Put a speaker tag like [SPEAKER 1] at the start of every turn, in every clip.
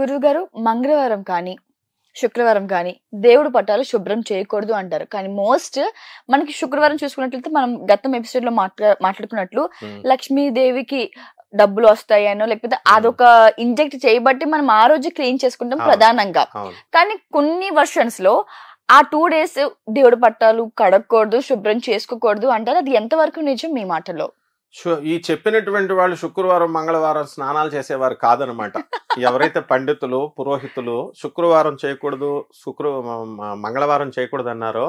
[SPEAKER 1] గురువుగారు మంగళవారం కానీ శుక్రవారం కానీ దేవుడు పట్టాలు శుభ్రం చేయకూడదు అంటారు కానీ మోస్ట్ మనకి శుక్రవారం చూసుకున్నట్లయితే మనం గతం ఎపిసోడ్ లో మాట్లా మాట్లాడుకున్నట్లు లక్ష్మీదేవికి డబ్బులు వస్తాయనో లేకపోతే అదొక ఇంజెక్ట్ చేయబట్టి మనం ఆ రోజు క్లీన్ చేసుకుంటాం ప్రధానంగా కానీ కొన్ని వర్షన్స్ లో ఆ టూ డేస్ దేవుడు పట్టాలు కడగకూడదు శుభ్రం చేసుకోకూడదు అంటారు అది ఎంతవరకు నిజం మీ మాటలో
[SPEAKER 2] ఈ చెప్పినటువంటి వాళ్ళు శుక్రవారం మంగళవారం స్నానాలు చేసేవారు కాదనమాట ఎవరైతే పండితులు పురోహితులు శుక్రవారం చేయకూడదు శుక్ర మంగళవారం చేయకూడదు అన్నారో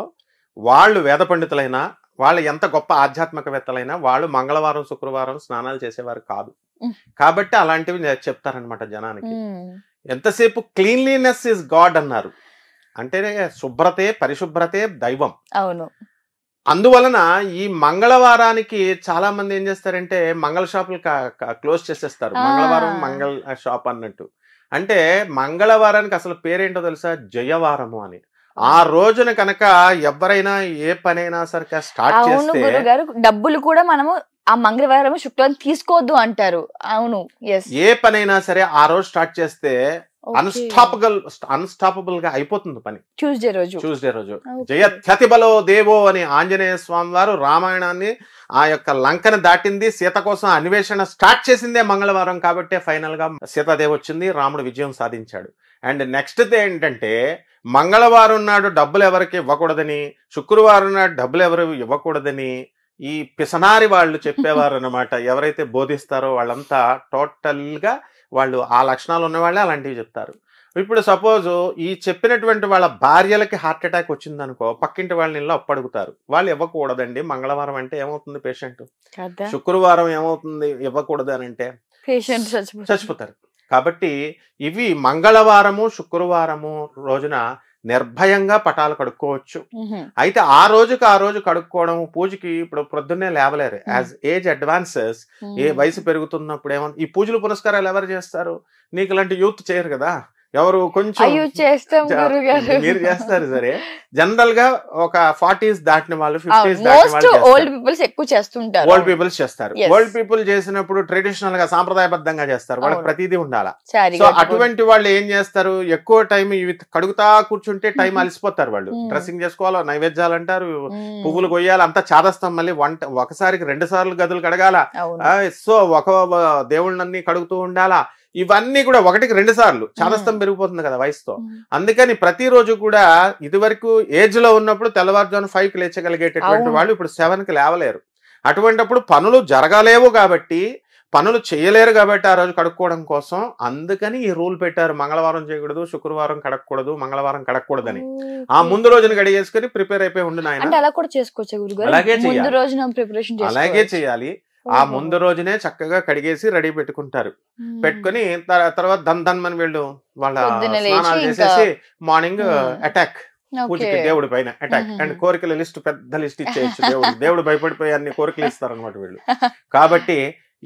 [SPEAKER 2] వాళ్ళు వేద పండితులైనా వాళ్ళు ఎంత గొప్ప ఆధ్యాత్మికవేత్తలైనా వాళ్ళు మంగళవారం శుక్రవారం స్నానాలు చేసేవారు కాదు కాబట్టి అలాంటివి చెప్తారనమాట జనానికి ఎంతసేపు క్లీన్లీనెస్ ఇస్ గాడ్ అన్నారు అంటే శుభ్రతే పరిశుభ్రతే దైవం అవును అందువలన ఈ మంగళవారానికి చాలా మంది ఏం చేస్తారంటే మంగళ షాపులు క్లోజ్ చేసేస్తారు మంగళవారం మంగళ షాప్ అన్నట్టు అంటే మంగళవారానికి అసలు పేరేంటో తెలుసా జయవారము అని ఆ రోజున కనుక ఎవరైనా ఏ పనైనా సరిగ్గా స్టార్ట్ చేస్తే
[SPEAKER 1] డబ్బులు కూడా మనము ఆ మంగళవారం శుక్రవారం తీసుకోవద్దు అంటారు అవును
[SPEAKER 2] ఏ పనైనా సరే ఆ రోజు స్టార్ట్ చేస్తే అన్స్టాపబుల్ అన్స్టాపబుల్ గా అయిపోతుంది పని ట్యూస్డే రోజు ట్యూస్డే రోజు జయ బలో దేవో అని ఆంజనేయ స్వామి వారు రామాయణాన్ని ఆ యొక్క లంకను దాటింది సీత కోసం అన్వేషణ స్టార్ట్ చేసిందే మంగళవారం కాబట్టి ఫైనల్ గా సీతాదేవి వచ్చింది రాముడు విజయం సాధించాడు అండ్ నెక్స్ట్ ఏంటంటే మంగళవారం నాడు డబ్బులు ఎవరికి ఇవ్వకూడదని శుక్రవారం నాడు డబ్బులు ఎవరు ఇవ్వకూడదని ఈ పిసనారి వాళ్ళు చెప్పేవారు అనమాట ఎవరైతే బోధిస్తారో వాళ్ళంతా టోటల్గా వాళ్ళు ఆ లక్షణాలు ఉన్నవాళ్ళే అలాంటివి చెప్తారు ఇప్పుడు సపోజ్ ఈ చెప్పినటువంటి వాళ్ళ భార్యలకి హార్ట్ అటాక్ వచ్చిందనుకో పక్కింటి వాళ్ళని ఇల్లు అప్పడుగుతారు వాళ్ళు ఇవ్వకూడదండి మంగళవారం అంటే ఏమవుతుంది పేషెంట్ శుక్రవారం ఏమవుతుంది ఇవ్వకూడదు అని అంటే పేషెంట్ చచ్చిపోతారు కాబట్టి ఇవి మంగళవారము శుక్రవారము రోజున నిర్భయంగా పటాలు కడుక్కోవచ్చు అయితే ఆ రోజుకి ఆ రోజు కడుక్కోవడం పూజకి ఇప్పుడు ప్రొద్దున్నే లేవలేరు యాజ్ ఏజ్ అడ్వాన్సెస్ ఏ వయసు పెరుగుతున్నప్పుడు ఏమో ఈ పూజలు పురస్కారాలు ఎవరు చేస్తారు నీకు ఇలాంటి యూత్ చేయరు కదా ఎవరు కొంచెం
[SPEAKER 1] మీరు చేస్తారు సరే
[SPEAKER 2] జనరల్ గా ఒక ఫార్టీస్ దాటిన వాళ్ళు ఫిఫ్టీస్ దాటిన
[SPEAKER 1] పీపుల్స్ ఎక్కువ చేస్తుంటారు ఓల్డ్
[SPEAKER 2] పీపుల్స్ చేస్తారు ఓల్డ్ పీపుల్ చేసినప్పుడు ట్రెడిషనల్ గా సాంప్రదాయబద్ధంగా చేస్తారు వాళ్ళకి ప్రతిదీ ఉండాల సో అటువంటి వాళ్ళు ఏం చేస్తారు ఎక్కువ టైం ఇవి కడుగుతా కూర్చుంటే టైం అలసిపోతారు వాళ్ళు డ్రెస్సింగ్ చేసుకోవాలో నైవేద్యాలు అంటారు పువ్వులు కొయ్యాలి అంతా చాదస్తాం మళ్ళీ వంట ఒకసారికి రెండు సార్లు గదులు కడగాల సో ఒక దేవుళ్ళన్ని కడుగుతూ ఉండాలా ఇవన్నీ కూడా ఒకటికి రెండు సార్లు చాదస్తం పెరిగిపోతుంది కదా వయసుతో అందుకని ప్రతిరోజు కూడా ఇదివరకు ఏజ్ లో ఉన్నప్పుడు తెల్లవారుజాను ఫైవ్ కి లేచగలిగేటటువంటి వాళ్ళు ఇప్పుడు సెవెన్ కి లేవలేరు అటువంటిప్పుడు పనులు జరగలేవు కాబట్టి పనులు చేయలేరు కాబట్టి ఆ రోజు కడుక్కోవడం కోసం అందుకని ఈ రూల్ పెట్టారు మంగళవారం చేయకూడదు శుక్రవారం కడక్కూడదు మంగళవారం అని ఆ ముందు రోజున గడిగేసుకుని ప్రిపేర్ అయిపోయి ఉండు నాయన అలాగే చేయాలి ఆ ముందు రోజునే చక్కగా కడిగేసి రెడీ పెట్టుకుంటారు పెట్టుకుని తర్వాత దన్ ధన్ అని వీళ్ళు వాళ్ళ స్నానాలు చేసేసి మార్నింగ్ అటాక్ పూజకి దేవుడి పైన అటాక్ అండ్ కోరికల లిస్ట్ పెద్ద లిస్ట్ ఇచ్చేయచ్చు దేవుడు దేవుడు భయపడిపోయి అన్ని కోరికలు ఇస్తారు అనమాట వీళ్ళు కాబట్టి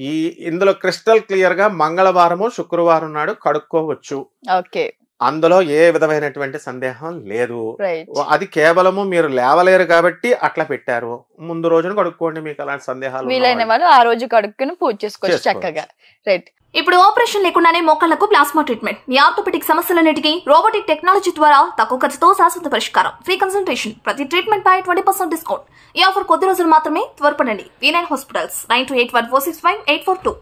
[SPEAKER 2] ఈ ఇందులో క్రిస్టల్ క్లియర్ గా మంగళవారము శుక్రవారం నాడు కడుక్కోవచ్చు అందులో ఏ విధమైనటువంటి సందేహం లేదు అది కేవలము మీరు లేవలేరు కాబట్టి అట్లా పెట్టారు ముందు రోజున కడుక్కోండి మీకు అలాంటి సందేహాలు వీలైన
[SPEAKER 1] వాళ్ళు ఆ రోజు కడుక్కుని పూజ చేసుకోవచ్చు చక్కగా రైట్ ఇప్పుడు ఆపరేషన్ లేకుండానే మొక్కలకు ప్లాస్మా ట్రీట్మెంట్ మీ ఆర్థోపెటిక్ సమస్యలన్నిటికీ రోబోటిక్ టెక్నాలజీ ద్వారా తక్కువ ఖర్చుతో శాశ్వత పరిష్కారం ఫ్రీ కన్సల్టేషన్ ప్రతి ట్రీట్మెంట్ పై ట్వంటీ పర్సెంట్ డిస్కౌంట్ ఈ ఆఫర్ కొద్ది రోజులు మాత్రమే త్వరపడండి V nine hospitals nine two eight one four six five eight four two